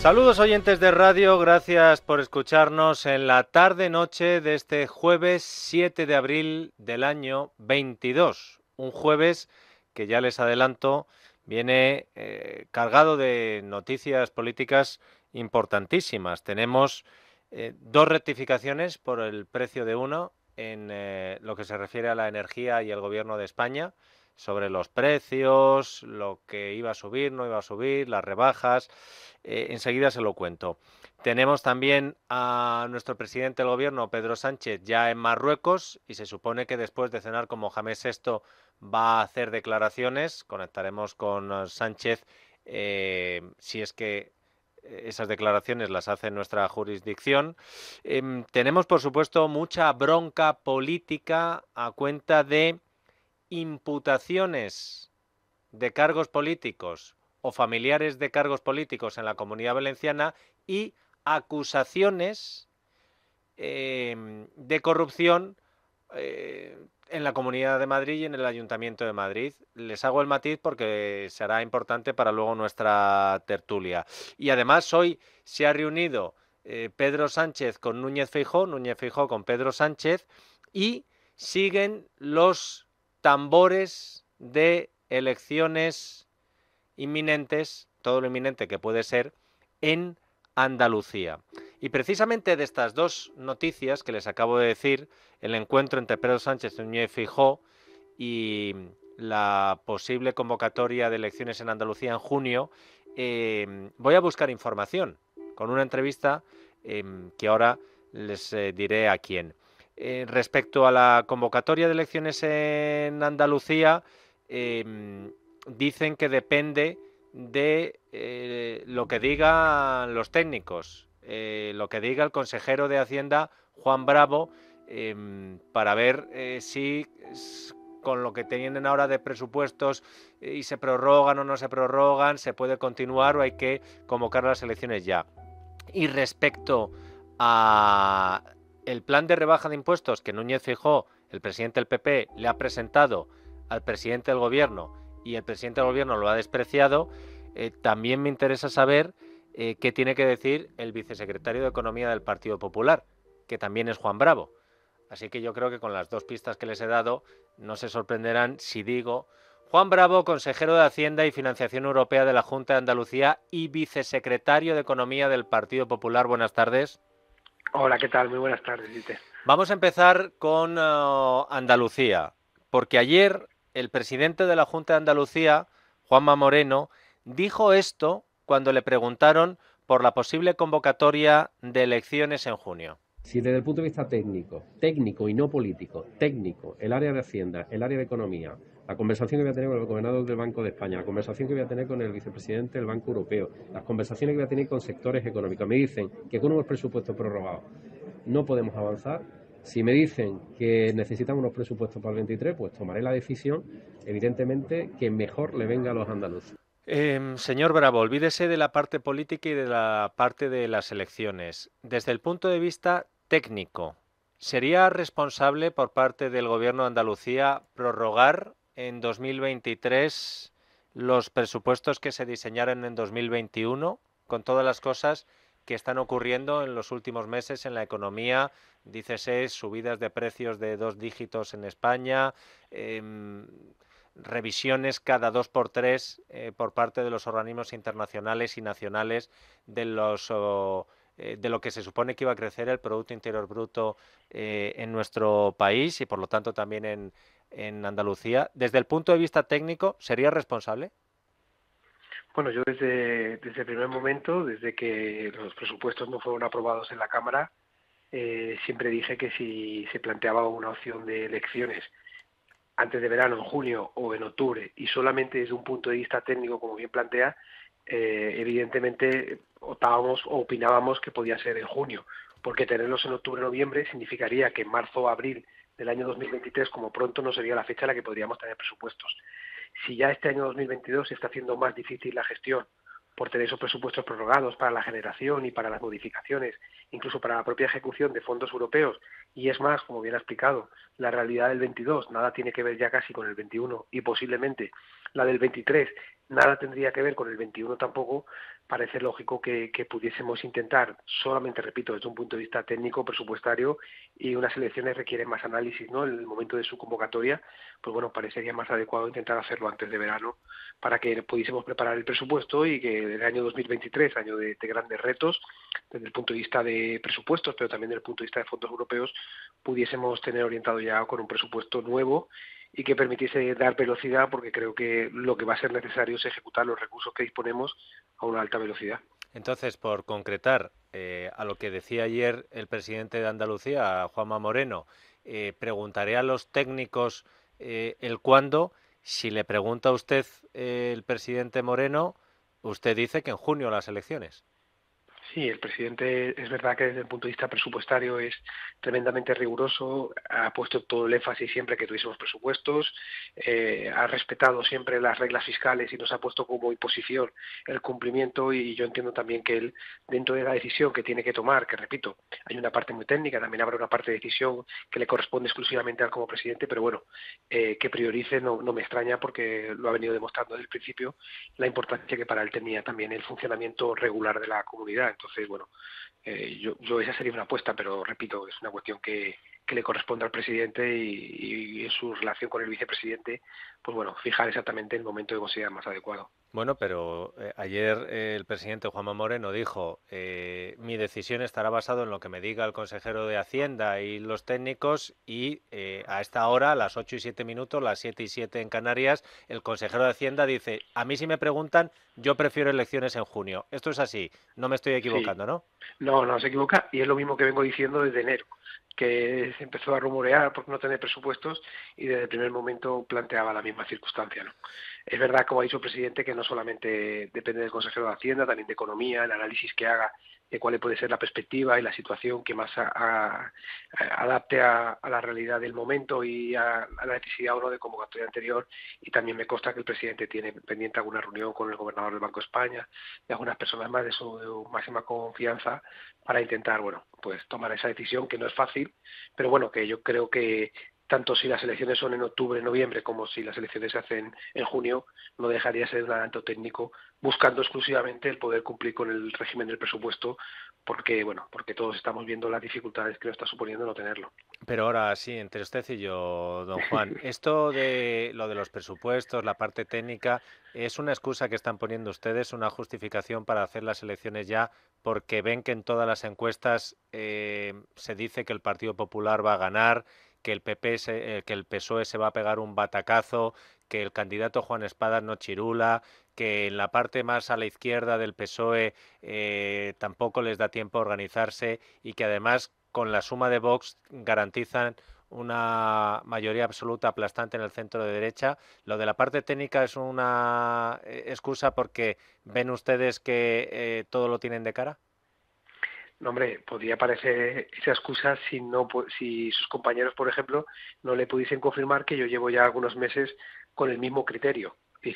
Saludos oyentes de radio, gracias por escucharnos en la tarde-noche de este jueves 7 de abril del año 22. Un jueves que ya les adelanto viene eh, cargado de noticias políticas importantísimas. Tenemos eh, dos rectificaciones por el precio de uno en eh, lo que se refiere a la energía y el gobierno de España sobre los precios, lo que iba a subir, no iba a subir, las rebajas. Eh, enseguida se lo cuento. Tenemos también a nuestro presidente del gobierno, Pedro Sánchez, ya en Marruecos y se supone que después de cenar con Mohamed VI va a hacer declaraciones. Conectaremos con eh, Sánchez eh, si es que esas declaraciones las hace nuestra jurisdicción. Em, tenemos, por supuesto, mucha bronca política a cuenta de imputaciones de cargos políticos o familiares de cargos políticos en la comunidad valenciana y acusaciones em, de corrupción eh, en la Comunidad de Madrid y en el Ayuntamiento de Madrid. Les hago el matiz porque será importante para luego nuestra tertulia. Y además hoy se ha reunido eh, Pedro Sánchez con Núñez fijó Núñez Feijó con Pedro Sánchez y siguen los tambores de elecciones inminentes, todo lo inminente que puede ser, en Andalucía. Y precisamente de estas dos noticias que les acabo de decir, el encuentro entre Pedro Sánchez Núñez Fijó y la posible convocatoria de elecciones en Andalucía en junio, em, voy a buscar información con una entrevista em, que ahora les eh, diré a quién. Eh, respecto a la convocatoria de elecciones en Andalucía, em, dicen que depende de eh, lo que digan los técnicos, eh, lo que diga el consejero de Hacienda, Juan Bravo, em, para ver si con lo que tienen ahora de presupuestos y se prorrogan o no se prorrogan, se puede continuar o hay que convocar las elecciones ya. Y respecto a el plan de rebaja de impuestos que Núñez Fijó, el presidente del PP, le ha presentado al presidente del gobierno y el presidente del gobierno lo ha despreciado, eh, también me interesa saber eh, qué tiene que decir el vicesecretario de Economía del Partido Popular, que también es Juan Bravo. Así que yo creo que con las dos pistas que les he dado, no se sorprenderán si digo Juan Bravo, consejero de Hacienda y Financiación Europea de la Junta de Andalucía y vicesecretario de Economía del Partido Popular. Buenas tardes. Hola, ¿qué tal? Muy buenas tardes, Dite. Vamos a empezar con eh, Andalucía, porque ayer el presidente de la Junta de Andalucía, Juanma Moreno, dijo esto cuando le preguntaron por la posible convocatoria de elecciones en junio. Si desde el punto de vista técnico, técnico y no político, técnico, el área de Hacienda, el área de Economía, la conversación que voy a tener con el gobernador del Banco de España, la conversación que voy a tener con el vicepresidente del Banco Europeo, las conversaciones que voy a tener con sectores económicos. Me dicen que con unos presupuestos prorrogados no podemos avanzar. Si me dicen que necesitamos unos presupuestos para el 23, pues tomaré la decisión, evidentemente, que mejor le venga a los andaluces. Em, señor Bravo, olvídese de la parte política y de la parte de las elecciones. Desde el punto de vista técnico, ¿sería responsable por parte del Gobierno de Andalucía prorrogar en 2023 los presupuestos que se diseñaron en 2021 con todas las cosas que están ocurriendo en los últimos meses en la economía, dícese subidas de precios de dos dígitos en España, em, revisiones cada dos por tres eh, por parte de los organismos internacionales y nacionales de los... Eh, de lo que se supone que iba a crecer el Producto Interior Bruto eh, en nuestro país y por lo tanto también en, en Andalucía, desde el punto de vista técnico, ¿sería responsable? Bueno, yo desde, desde el primer momento, desde que los presupuestos no fueron aprobados en la Cámara, eh, siempre dije que si se planteaba una opción de elecciones antes de verano, en junio o en octubre, y solamente desde un punto de vista técnico, como bien plantea, eh, evidentemente o opinábamos que podía ser en junio, porque tenerlos en octubre-noviembre significaría que en marzo-abril o del año 2023, como pronto no sería la fecha en la que podríamos tener presupuestos. Si ya este año 2022 se está haciendo más difícil la gestión por tener esos presupuestos prorrogados para la generación y para las modificaciones, incluso para la propia ejecución de fondos europeos. Y es más, como bien ha explicado, la realidad del 22 nada tiene que ver ya casi con el 21 y posiblemente la del 23 nada tendría que ver con el 21 tampoco, parece lógico que, pudiésemos intentar, solamente repito, desde un punto de vista técnico, presupuestario, y unas elecciones requieren más análisis ¿no? en el momento de su convocatoria, pues bueno, parecería más adecuado intentar hacerlo antes de verano para que pudiésemos preparar el presupuesto y que el año 2023, año de, grandes retos desde el punto de vista de presupuestos, pero también desde el punto de vista de fondos europeos, pudiésemos tener orientado ya con un presupuesto nuevo y que permitiese dar velocidad, porque creo que lo que va a ser necesario es ejecutar los recursos que disponemos a una alta velocidad. Entonces, por concretar eh, a lo que decía ayer el presidente de Andalucía, Juanma Moreno, eh, preguntaré a los técnicos eh, el cuándo, si le pregunta a usted eh, el presidente Moreno, usted dice que en junio las elecciones. Sí, el presidente es verdad que desde el punto de vista presupuestario es tremendamente riguroso, ha puesto todo el énfasis siempre que tuviésemos presupuestos, eh, ha respetado siempre las reglas fiscales y nos ha puesto como imposición el cumplimiento y yo entiendo también que él, dentro de la decisión que tiene que tomar, que repito, hay una parte muy técnica, también habrá una parte de decisión que le corresponde exclusivamente al como presidente, pero bueno, eh, que priorice no me extraña porque lo ha venido demostrando desde el principio la importancia que para él tenía también el funcionamiento regular de la comunidad. Entonces, bueno, eh, yo, yo, esa sería una apuesta, pero repito, es una cuestión que, le corresponde al presidente y, y, en su relación con el vicepresidente, pues bueno, fijar exactamente el momento que considera más adecuado. Bueno, pero eh, ayer eh, el presidente Juanma Moreno dijo, eh, mi decisión estará basada en lo que me diga el consejero de Hacienda y los técnicos y a esta hora, a las 8 y 7 minutos, las 7 y 7 en Canarias, el consejero de Hacienda dice, a mí si me preguntan, yo prefiero elecciones en junio. Esto es así, no me estoy equivocando, ¿no? No, no se equivoca y es lo mismo que vengo diciendo desde enero que se empezó a rumorear por no tener presupuestos y desde el primer momento planteaba la misma circunstancia. ¿no? Es verdad, como ha dicho el presidente, que no solamente depende del consejero de Hacienda, también de Economía, el análisis que haga de cuál puede ser la perspectiva y la situación que más adapte a, la realidad del momento y a, la necesidad o no de convocatoria anterior. Y también me consta que el presidente tiene pendiente alguna reunión con el gobernador del Banco de España y algunas personas más de su, de máxima confianza para intentar, bueno, pues tomar esa decisión que no es fácil, pero bueno, que yo creo que tanto si las elecciones son en octubre, noviembre, como si las elecciones se hacen en junio, no dejaría ser un adelanto técnico, buscando exclusivamente el poder cumplir con el régimen del presupuesto, porque bueno, porque todos estamos viendo las dificultades que nos está suponiendo no tenerlo. Pero ahora sí, entre usted y yo, don Juan, esto de lo de los presupuestos, la parte técnica, es una excusa que están poniendo ustedes, una justificación para hacer las elecciones ya, porque ven que en todas las encuestas eh, se dice que el Partido Popular va a ganar que el, PP se, eh, que el PSOE se va a pegar un batacazo, que el candidato Juan Espada no chirula, que en la parte más a la izquierda del PSOE eh, tampoco les da tiempo a organizarse y que además con la suma de Vox garantizan una mayoría absoluta aplastante en el centro de derecha. Lo de la parte técnica es una eh, excusa porque ven ustedes que todo lo tienen de cara. No, hombre, podría parecer esa excusa si, no, si sus compañeros, por ejemplo, no le pudiesen confirmar que yo llevo ya algunos meses con el mismo criterio,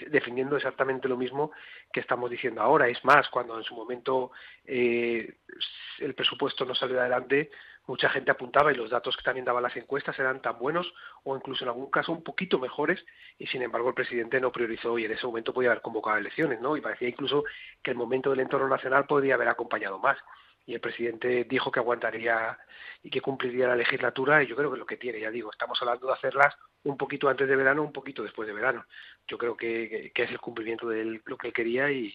defendiendo exactamente lo mismo que estamos diciendo ahora. Es más, cuando en su momento eh, el presupuesto no salió adelante, mucha gente apuntaba y los datos que también daban las encuestas eran tan buenos o incluso en algún caso un poquito mejores y sin embargo el presidente no priorizó y en ese momento podía haber convocado elecciones, ¿no? Y parecía incluso que el momento del entorno nacional podría haber acompañado más y el presidente dijo que aguantaría y que cumpliría la legislatura y yo creo que es lo que tiene, ya digo, estamos hablando de hacerlas un poquito antes de verano, un poquito después de verano. Yo creo que, es el cumplimiento de lo que él quería y,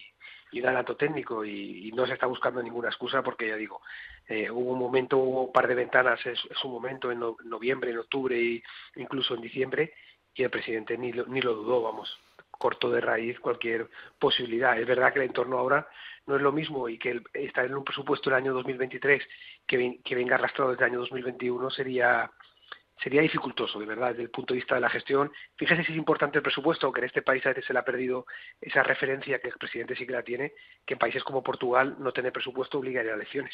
un dato técnico y, no se está buscando ninguna excusa porque ya digo, eh, hubo un momento, hubo un par de ventanas, es, un momento en noviembre, en octubre e incluso en diciembre y el presidente ni lo, ni lo dudó, vamos, cortó de raíz cualquier posibilidad. Es verdad que el entorno ahora no es lo mismo y que estar en un presupuesto el año 2023 que, que venga arrastrado desde el año 2021 sería sería dificultoso, de verdad, desde el punto de vista de la gestión. Fíjese si es importante el presupuesto, que en este país a veces se le ha perdido esa referencia que el presidente sí que la tiene, que en países como Portugal no tener presupuesto obligaría a elecciones.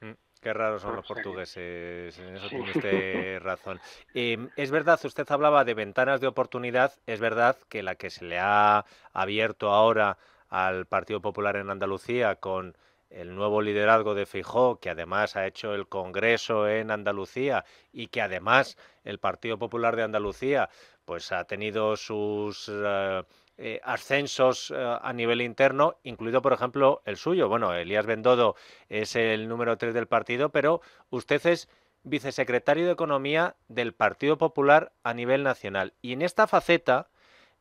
Mm, qué raros son los portugueses, en eso tiene usted razón. Em, es verdad, usted hablaba de ventanas de oportunidad, es verdad que la que se le ha abierto ahora al Partido Popular en Andalucía con el nuevo liderazgo de Fijó, que además ha hecho el Congreso en Andalucía y que además el Partido Popular de Andalucía pues ha tenido sus eh, eh, ascensos eh, a nivel interno, incluido por ejemplo el suyo. Bueno, Elías Bendodo es el número 3 del partido, pero usted es vicesecretario de Economía del Partido Popular a nivel nacional. Y en esta faceta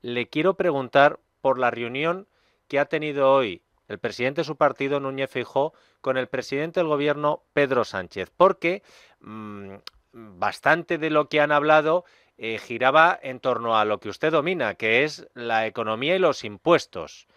le quiero preguntar por la reunión que ha tenido hoy el presidente de su partido, Núñez Fijó, con el presidente del gobierno, Pedro Sánchez, porque mm, bastante de lo que han hablado eh, giraba en torno a lo que usted domina, que es la economía y los impuestos.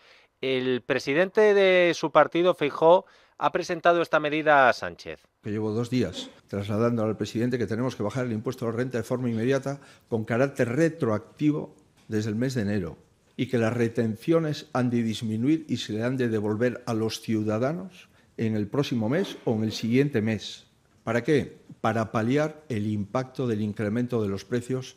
El presidente de su partido, Fijó, ha presentado esta medida a Sánchez. Que llevo dos días trasladando al presidente que tenemos que bajar el impuesto a la renta de forma inmediata con carácter retroactivo desde el mes de enero y que las retenciones han de disminuir y se le han de devolver a los ciudadanos en el próximo mes o en el siguiente mes. ¿Para qué? Para paliar el impacto del incremento de los precios.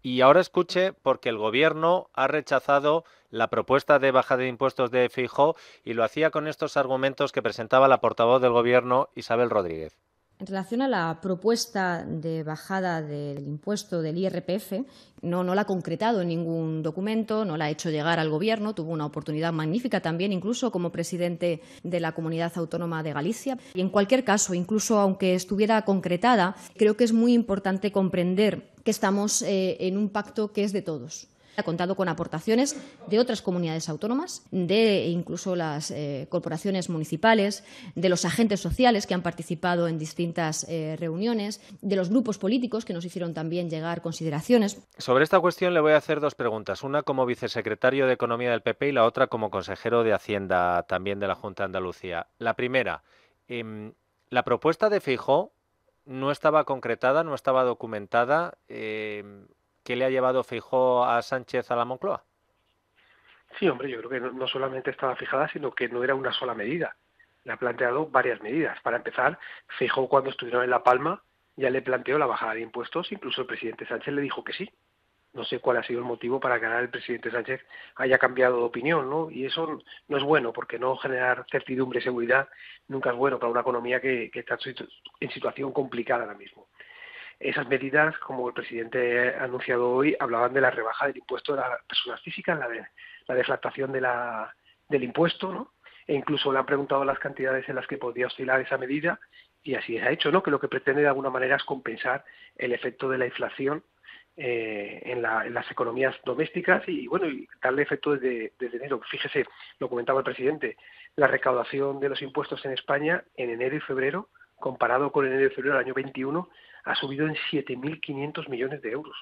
Y ahora escuche, porque el Gobierno ha rechazado la propuesta de baja de impuestos de Fijo y lo hacía con estos argumentos que presentaba la portavoz del Gobierno, Isabel Rodríguez. En relación a la propuesta de bajada del impuesto del IRPF, no, la ha concretado en ningún documento, no la ha hecho llegar al Gobierno. Tuvo una oportunidad magnífica también, incluso como presidente de la Comunidad Autónoma de Galicia. Y en cualquier caso, incluso aunque estuviera concretada, creo que es muy importante comprender que estamos eh, en un pacto que es de todos ha contado con aportaciones de otras comunidades autónomas, de incluso las eh, corporaciones municipales, de los agentes sociales que han participado en distintas eh, reuniones, de los grupos políticos que nos hicieron también llegar consideraciones. Sobre esta cuestión le voy a hacer dos preguntas, una como vicesecretario de Economía del PP y la otra como consejero de Hacienda también de la Junta de Andalucía. La primera, em, la propuesta de Fijo no estaba concretada, no estaba documentada. Em, ¿Qué le ha llevado fijo a Sánchez a la Moncloa? Sí, hombre, yo creo que no, solamente estaba fijada, sino que no era una sola medida. Le ha planteado varias medidas. Para empezar, fijó cuando estuvieron en La Palma ya le planteó la bajada de impuestos, incluso el presidente Sánchez le dijo que sí. No sé cuál ha sido el motivo para que ahora el presidente Sánchez haya cambiado de opinión, ¿no? Y eso no es bueno, porque no generar certidumbre y seguridad nunca es bueno para una economía que está en situación complicada ahora mismo. Esas medidas, como el presidente ha anunciado hoy, hablaban de la rebaja del impuesto de las personas físicas, la, de, la de la, del impuesto, ¿no? E incluso le han preguntado las cantidades en las que podría oscilar esa medida y así se ha hecho, ¿no? Que lo que pretende de alguna manera es compensar el efecto de la inflación eh, en, las economías domésticas y, bueno, y darle efecto desde, desde, enero. Fíjese, lo comentaba el presidente, la recaudación de los impuestos en España en enero y febrero, comparado con enero y febrero del año 21, ha subido en 7.500 millones de euros.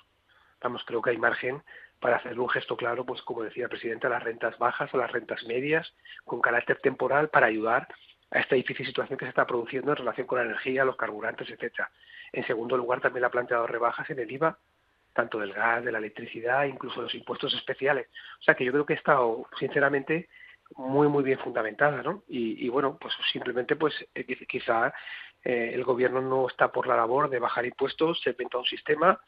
Vamos, creo que hay margen para hacer un gesto claro, pues como decía el presidente, a las rentas bajas, a las rentas medias, con carácter temporal para ayudar a esta difícil situación que se está produciendo en relación con la energía, los carburantes, etcétera. En segundo lugar, también ha planteado rebajas en el IVA, tanto del gas, de la electricidad, incluso de los impuestos especiales. O sea que yo creo que ha estado, sinceramente, muy muy bien fundamentada, ¿no? Y, bueno, pues simplemente pues eh, quizá eh, el gobierno no está por la labor de bajar impuestos, se inventa un sistema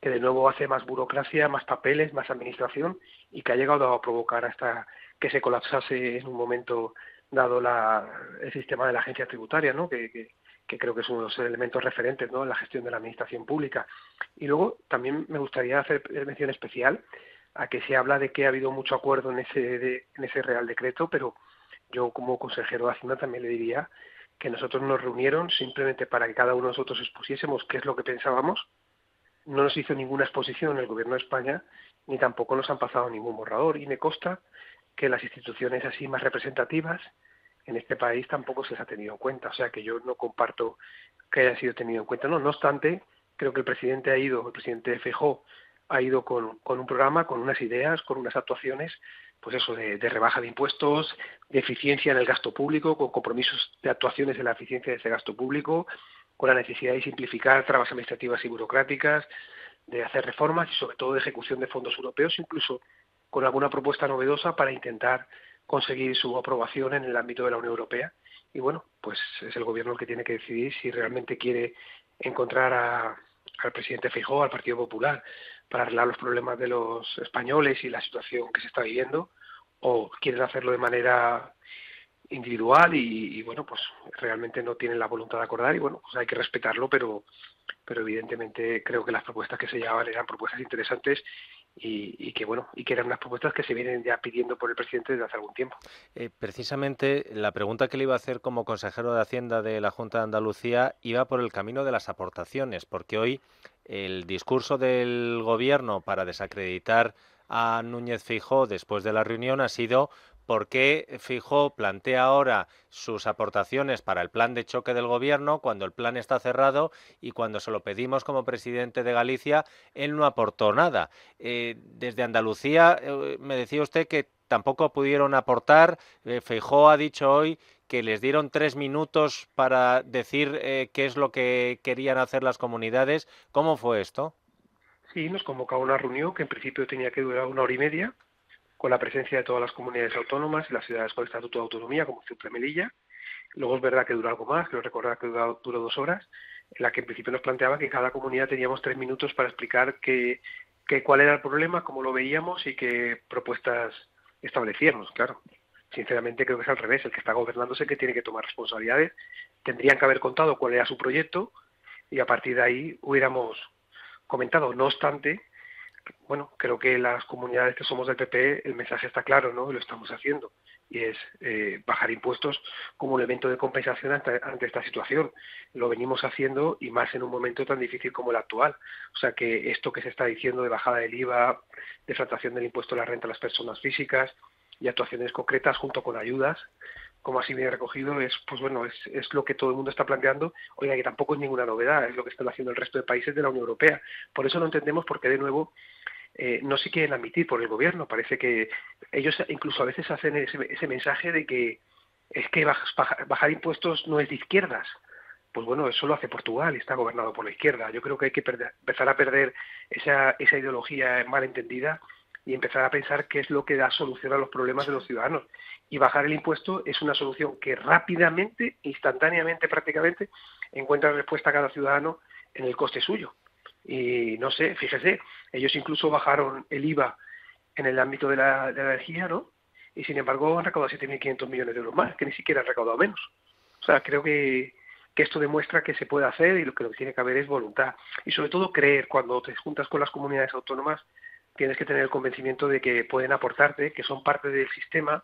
que de nuevo hace más burocracia, más papeles, más administración y que ha llegado a provocar hasta que se colapsase en un momento dado el sistema de la agencia tributaria, ¿no? que, creo que es uno de los elementos referentes en la gestión de la administración pública. Y luego también me gustaría hacer mención especial a que se habla de que ha habido mucho acuerdo en ese, en ese Real Decreto, pero yo como consejero de Hacienda también le diría que nosotros nos reunieron simplemente para que cada uno de nosotros expusiésemos qué es lo que pensábamos. No nos hizo ninguna exposición el Gobierno de España, ni tampoco nos han pasado ningún borrador. Y me consta que las instituciones así más representativas en este país tampoco se les ha tenido en cuenta. O sea que yo no comparto que haya sido tenido en cuenta. No, obstante, creo que el presidente ha ido, el presidente Fejó ha ido con, con un programa, con unas ideas, con unas actuaciones pues eso, de, rebaja de impuestos, de eficiencia en el gasto público, con compromisos de actuaciones de la eficiencia de ese gasto público, con la necesidad de simplificar trabas administrativas y burocráticas, de hacer reformas y sobre todo de ejecución de fondos europeos, incluso con alguna propuesta novedosa para intentar conseguir su aprobación en el ámbito de la Unión Europea. Y bueno, pues es el gobierno el que tiene que decidir si realmente quiere encontrar al presidente Feijóo, al Partido Popular, para arreglar los problemas de los españoles y la situación que se está viviendo, o quieren hacerlo de manera individual y, bueno, pues realmente no tienen la voluntad de acordar y bueno, pues hay que respetarlo, pero, pero evidentemente creo que las propuestas que se llevaban eran propuestas interesantes y, que bueno y que eran unas propuestas que se vienen ya pidiendo por el presidente desde hace algún tiempo. Eh, precisamente la pregunta que le iba a hacer como consejero de Hacienda de la Junta de Andalucía iba por el camino de las aportaciones, porque hoy el discurso del gobierno para desacreditar a Núñez Fijó después de la reunión ha sido ¿Por qué eh, Fijó plantea ahora sus aportaciones para el plan de choque del gobierno cuando el plan está cerrado y cuando se lo pedimos como presidente de Galicia, él no aportó nada? Eh, desde Andalucía eh, me decía usted que tampoco pudieron aportar. Fijó ha dicho hoy que les dieron tres minutos para decir qué es lo que querían hacer las comunidades. ¿Cómo fue esto? Sí, nos convocó una reunión que en principio tenía que durar una hora y media con la presencia de todas las comunidades autónomas y las ciudades con estatuto de autonomía, como Ceuta Melilla. Luego es verdad que duró algo más, quiero recordar que duró, dos horas, en la que en principio nos planteaba que cada comunidad teníamos tres minutos para explicar que, cuál era el problema, cómo lo veíamos y qué propuestas establecíamos, claro. Sinceramente creo que es al revés, el que está gobernándose que tiene que tomar responsabilidades, tendrían que haber contado cuál era su proyecto y a partir de ahí hubiéramos comentado. No obstante, bueno, creo que las comunidades que somos del PP, e, el mensaje está claro, ¿no? Lo estamos haciendo. Y es eh, bajar impuestos como un elemento de compensación ante, esta situación. Lo venimos haciendo y más en un momento tan difícil como el actual. O sea que esto que se está diciendo de bajada del IVA, fratación del impuesto a la renta a las personas físicas y actuaciones concretas junto con ayudas, como así viene recogido, es pues bueno, es, lo que todo el mundo está planteando, oiga, que tampoco es ninguna novedad, es lo que están haciendo el resto de países de la Unión Europea. Por eso no entendemos por qué de nuevo eh, no se quieren admitir por el gobierno. Parece que ellos incluso a veces hacen ese, mensaje de que es que bajar impuestos no es de izquierdas. Pues bueno, eso lo hace Portugal, está gobernado por la izquierda. Yo creo que hay que empezar a perder esa, esa ideología mal entendida y empezar a pensar qué es lo que da solución a los problemas de los ciudadanos. Y bajar el impuesto es una solución que rápidamente, instantáneamente prácticamente, encuentra respuesta a cada ciudadano en el coste suyo. Y no sé, fíjese, ellos incluso bajaron el IVA en el ámbito de la, energía, ¿no? Y sin embargo han recaudado 7.500 millones de euros más, que ni siquiera han recaudado menos. O sea, creo que, que esto demuestra que se puede hacer y lo que, lo que tiene que haber es voluntad. Y sobre todo creer, cuando te juntas con las comunidades autónomas, tienes que tener el convencimiento de que pueden aportarte, que son parte del sistema,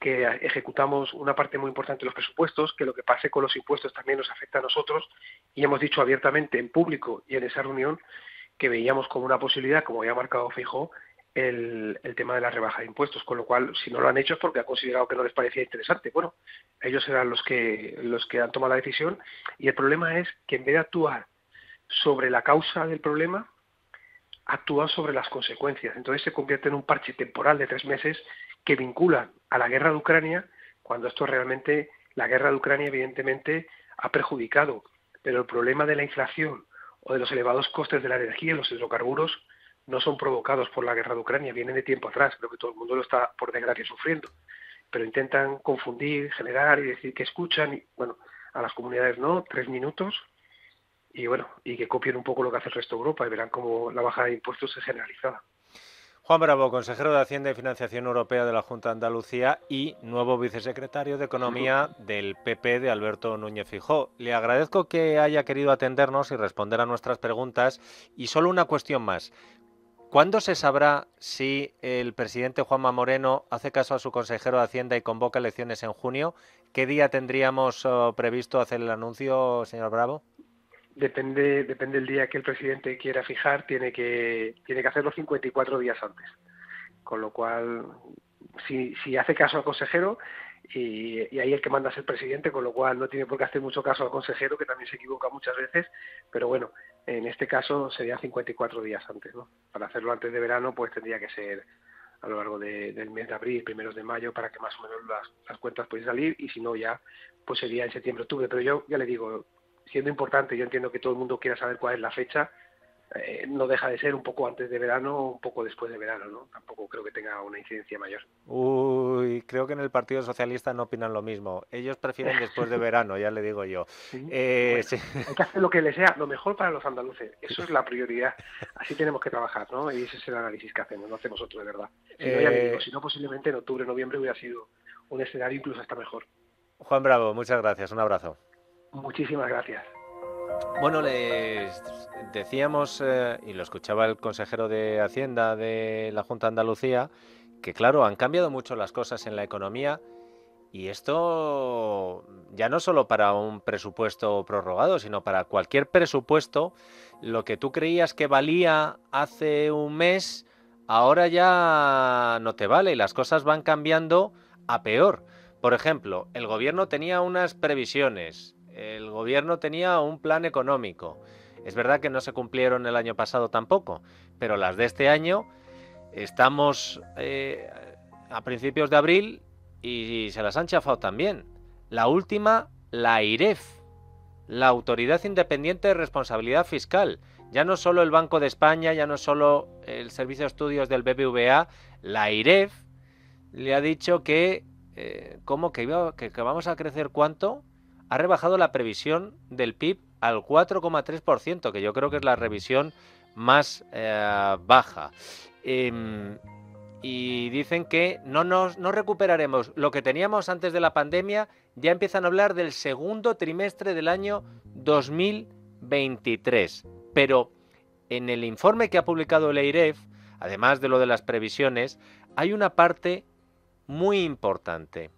que ejecutamos una parte muy importante de los presupuestos, que lo que pase con los impuestos también nos afecta a nosotros y hemos dicho abiertamente en público y en esa reunión que veíamos como una posibilidad, como había marcado Fijo, el, tema de la rebaja de impuestos, con lo cual si no lo han hecho es porque han considerado que no les parecía interesante. Bueno, ellos serán los que los que han tomado la decisión y el problema es que en vez de actuar sobre la causa del problema, actúan sobre las consecuencias. Entonces se convierte en un parche temporal de tres meses que vinculan a la guerra de Ucrania, cuando esto realmente, la guerra de Ucrania evidentemente ha perjudicado, pero el problema de la inflación o de los elevados costes de la energía y los hidrocarburos no son provocados por la guerra de Ucrania, vienen de tiempo atrás, creo que todo el mundo lo está, por desgracia, sufriendo, pero intentan confundir, generar y decir que escuchan, bueno, a las comunidades no, tres minutos, y bueno, y que copien un poco lo que hace el resto de Europa y verán cómo la baja de impuestos es generalizada. Juan Bravo, consejero de Hacienda y Financiación Europea de la Junta de Andalucía y nuevo vicesecretario de Economía del PP de Alberto Núñez Fijó. Le agradezco que haya querido atendernos y responder a nuestras preguntas. Y solo una cuestión más. ¿Cuándo se sabrá si el presidente Juanma Moreno hace caso a su consejero de Hacienda y convoca elecciones en junio? ¿Qué día tendríamos oh, previsto hacer el anuncio, señor Bravo? depende, depende del día que el presidente quiera fijar, tiene que, tiene que hacerlo 54 días antes. Con lo cual, si, hace caso al consejero, y, ahí el que manda es el presidente, con lo cual no tiene por qué hacer mucho caso al consejero, que también se equivoca muchas veces, pero bueno, en este caso sería 54 días antes, ¿no? Para hacerlo antes de verano, pues tendría que ser a lo largo del mes de abril, primeros de mayo, para que más o menos las, cuentas pueden salir, y si no ya, pues sería en septiembre, octubre, pero yo ya le digo, siendo importante, yo entiendo que todo el mundo quiera saber cuál es la fecha, eh, no deja de ser un poco antes de verano, o un poco después de verano, ¿no? Tampoco creo que tenga una incidencia mayor. Uy, creo que en el Partido Socialista no opinan lo mismo. Ellos prefieren después de verano, ya le digo yo. Eh, hay que hacer lo que le sea, lo mejor para los andaluces. Eso es la prioridad. Así tenemos que trabajar, ¿no? Y ese es el análisis que hacemos, no hacemos otro de verdad. Si no, eh, si no posiblemente en octubre, noviembre hubiera sido un escenario incluso hasta mejor. Juan Bravo, muchas gracias. Un abrazo. Muchísimas gracias. Bueno, les decíamos, eh, y lo escuchaba el consejero de Hacienda de la Junta de Andalucía, que claro, han cambiado mucho las cosas en la economía y esto ya no solo para un presupuesto prorrogado, sino para cualquier presupuesto, lo que tú creías que valía hace un mes, ahora ya no te vale y las cosas van cambiando a peor. Por ejemplo, el gobierno tenía unas previsiones, el gobierno tenía un plan económico. Es verdad que no se cumplieron el año pasado tampoco, pero las de este año estamos eh, a principios de abril y se las han chafado también. La última, la IREF, la Autoridad Independiente de Responsabilidad Fiscal. Ya no solo el Banco de España, ya no solo el Servicio de Estudios del BBVA, la IREF le ha dicho que, eh, ¿cómo? ¿Que, ¿Que vamos a crecer cuánto? ha rebajado la previsión del PIB al 4,3%, que yo creo que es la revisión más eh, baja. Em, y dicen que no, nos, recuperaremos lo que teníamos antes de la pandemia. Ya empiezan a hablar del segundo trimestre del año 2023. Pero en el informe que ha publicado el AIREF, además de lo de las previsiones, hay una parte muy importante.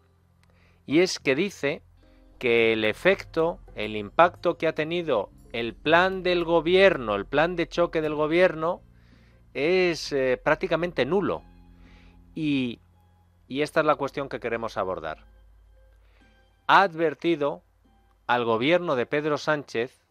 Y es que dice que el efecto, el impacto que ha tenido el plan del gobierno, el plan de choque del gobierno, es eh, prácticamente nulo. Y, y esta es la cuestión que queremos abordar. Ha advertido al gobierno de Pedro Sánchez,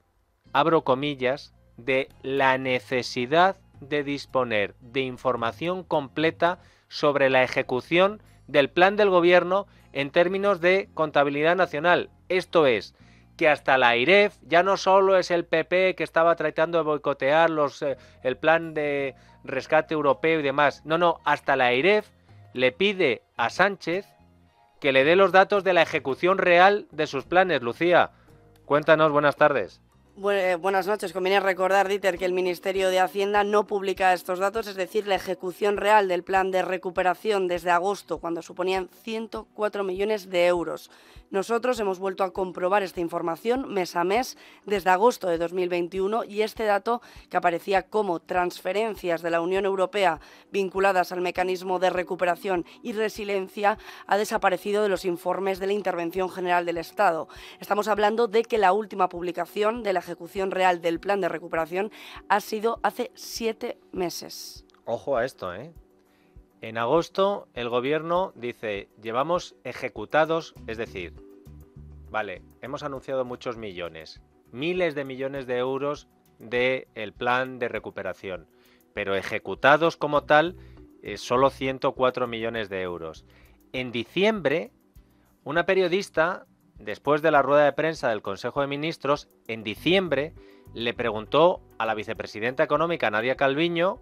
abro comillas, de la necesidad de disponer de información completa sobre la ejecución del plan del gobierno en términos de contabilidad nacional. Esto es, que hasta la IREF ya no solo es el PP que estaba tratando de boicotear los, eh, el plan de rescate europeo y demás. No, no, hasta la IREF le pide a Sánchez que le dé los datos de la ejecución real de sus planes. Lucía, cuéntanos, buenas tardes. Eh, buenas noches. Conviene recordar, Dieter, que el Ministerio de Hacienda no publica estos datos, es decir, la ejecución real del plan de recuperación desde agosto, cuando suponían 104 millones de euros. Nosotros hemos vuelto a comprobar esta información mes a mes desde agosto de 2021 y este dato, que aparecía como transferencias de la Unión Europea vinculadas al mecanismo de recuperación y resiliencia, ha desaparecido de los informes de la Intervención General del Estado. Estamos hablando de que la última publicación de la ejecución real del Plan de Recuperación ha sido hace siete meses. Ojo a esto, ¿eh? En agosto el gobierno dice, llevamos ejecutados, es decir, vale, hemos anunciado muchos millones, miles de millones de euros del plan de recuperación, pero ejecutados como tal, eh, solo 104 millones de euros. En diciembre, una periodista, después de la rueda de prensa del Consejo de Ministros, en diciembre, le preguntó a la vicepresidenta económica Nadia Calviño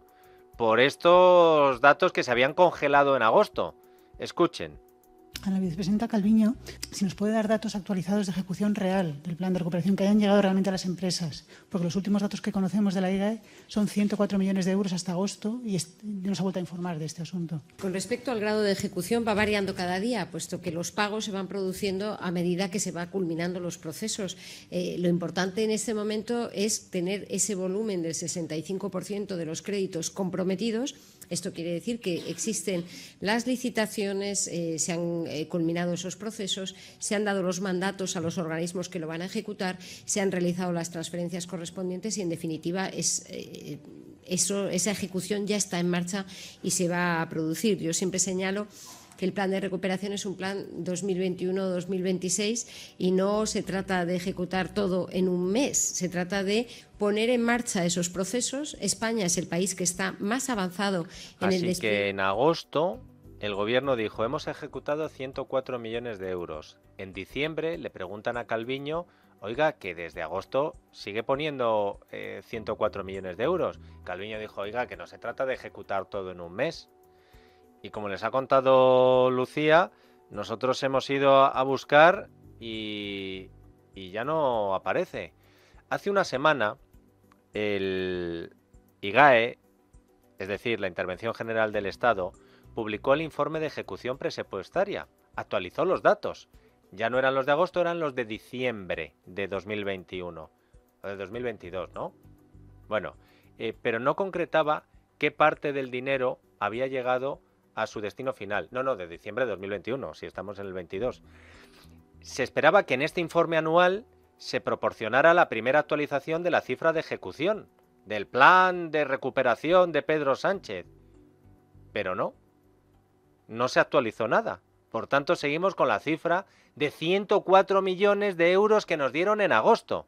por estos datos que se habían congelado en agosto. Escuchen a la vicepresidenta Calviño si nos puede dar datos actualizados de ejecución real del plan de recuperación que hayan llegado realmente a las empresas, porque los últimos datos que conocemos de la IGAE son 104 millones de euros hasta agosto y nos ha vuelto a informar de este asunto. Con respecto al grado de ejecución va variando cada día, puesto que los pagos se van produciendo a medida que se va culminando los procesos. Eh, lo importante en este momento es tener ese volumen del 65% de los créditos comprometidos. Esto quiere decir que existen las licitaciones, eh, se han eh, eh, culminado esos procesos, se han dado los mandatos a los organismos que lo van a ejecutar, se han realizado las transferencias correspondientes y, en definitiva, es. Eh, eso, esa ejecución ya está en marcha y se va a producir. Yo siempre señalo que el plan de recuperación es un plan 2021-2026 y no se trata de ejecutar todo en un mes, se trata de poner en marcha esos procesos. España es el país que está más avanzado en el que en agosto el gobierno dijo, hemos ejecutado 104 millones de euros. En diciembre le preguntan a Calviño, oiga, que desde agosto sigue poniendo 104 eh, millones de euros. Calviño dijo, oiga, que no se trata de ejecutar todo en un mes. Y como les ha contado Lucía, nosotros hemos ido a buscar y, y ya no aparece. Hace una semana, el IGAE, es decir, la Intervención General del Estado, publicó el informe de ejecución presupuestaria, actualizó los datos. Ya no eran los de agosto, eran los de diciembre de 2021. O de 2022, ¿no? Bueno, eh, pero no concretaba qué parte del dinero había llegado a su destino final. No, no, de diciembre de 2021, si estamos en el 22. Se esperaba que en este informe anual se proporcionara la primera actualización de la cifra de ejecución, del plan de recuperación de Pedro Sánchez. Pero no, no se actualizó nada. Por tanto, seguimos con la cifra de 104 millones de euros que nos dieron en agosto.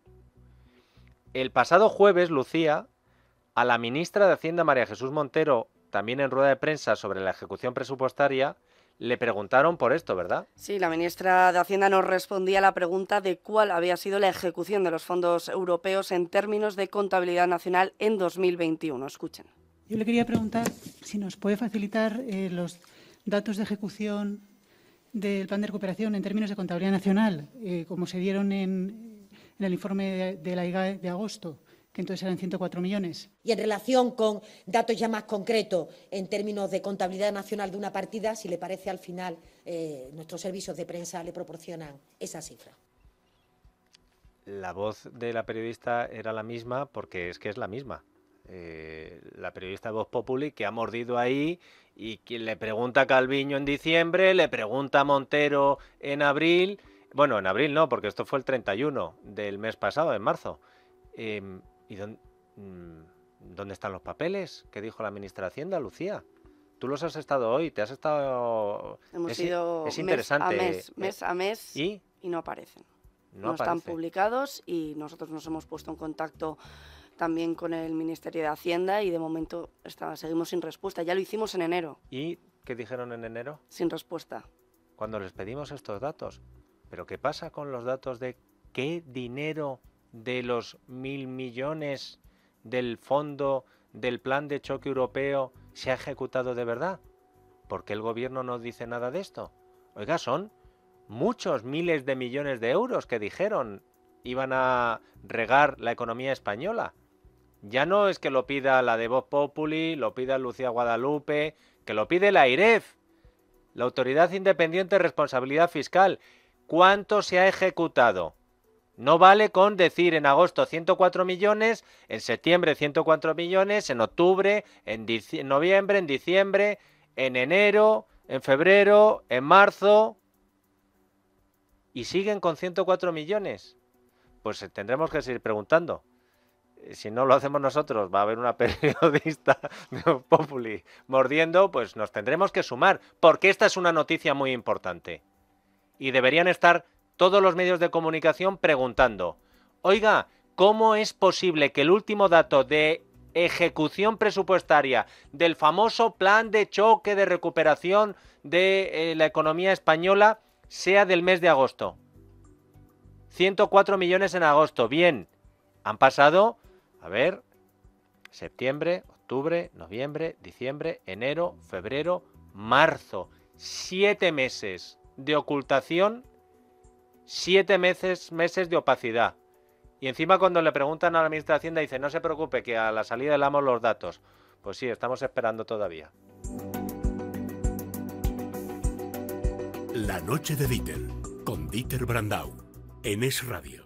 El pasado jueves, Lucía, a la ministra de Hacienda María Jesús Montero, también en rueda de prensa sobre la ejecución presupuestaria, le preguntaron por esto, ¿verdad? Sí, la ministra de Hacienda nos respondía a la pregunta de cuál había sido la ejecución de los fondos europeos en términos de contabilidad nacional en 2021. Escuchen. Yo le quería preguntar si nos puede facilitar eh, los datos de ejecución del plan de recuperación en términos de contabilidad nacional, eh, como se dieron en, el informe de, la IGAE de agosto, que entonces eran 104 millones. Y en relación con datos ya más concretos en términos de contabilidad nacional de una partida, si le parece al final, eh, nuestros servicios de prensa le proporcionan esa cifra la voz de la periodista era la misma porque es que es la misma. Eh, la periodista de Voz Populi, que ha mordido ahí y quien le pregunta a Calviño en diciembre, le pregunta a Montero en abril, bueno, en abril no, porque esto fue el 31 del mes pasado, en marzo. Em, ¿Y mm, dónde, están los papeles? ¿Qué dijo la ministra de Hacienda, Lucía? Tú los has estado hoy, te has estado... es, Mes a mes, ¿Y? no aparecen. No, están publicados y nosotros nos hemos puesto en contacto también con el Ministerio de Hacienda y de momento seguimos sin respuesta. Ya lo hicimos en enero. ¿Y qué dijeron en enero? Sin respuesta. Cuando les pedimos estos datos. ¿Pero qué pasa con los datos de qué dinero de los mil millones del fondo del plan de choque europeo se ha ejecutado de verdad? ¿Por qué el gobierno no dice nada de esto? Oiga, son muchos miles de millones de euros que dijeron iban a regar la economía española. Ya no es que lo pida la de Voz Populi, lo pida Lucía Guadalupe, que lo pide la IREF, la Autoridad Independiente de Responsabilidad Fiscal. ¿Cuánto se ha ejecutado? No vale con decir en agosto 104 millones, en septiembre 104 millones, en octubre, en, en noviembre, en diciembre, en enero, en febrero, en marzo. Y siguen con 104 millones. Pues tendremos que seguir preguntando. Eh, si no lo hacemos nosotros, va a haber una periodista de Populi mordiendo, pues nos tendremos que sumar, porque esta es una noticia muy importante. Y deberían estar todos los medios de comunicación preguntando, oiga, ¿cómo es posible que el último dato de ejecución presupuestaria del famoso plan de choque de recuperación de eh, la economía española sea del mes de agosto? 104 millones en agosto, bien, han pasado a ver, septiembre, octubre, noviembre, diciembre, enero, febrero, marzo. Siete meses de ocultación, siete meses, meses de opacidad. Y encima cuando le preguntan a la ministra de Hacienda dice, no se preocupe que a la salida le damos los datos. Pues sí, estamos esperando todavía. La noche de Dieter con Dieter Brandau en Es Radio.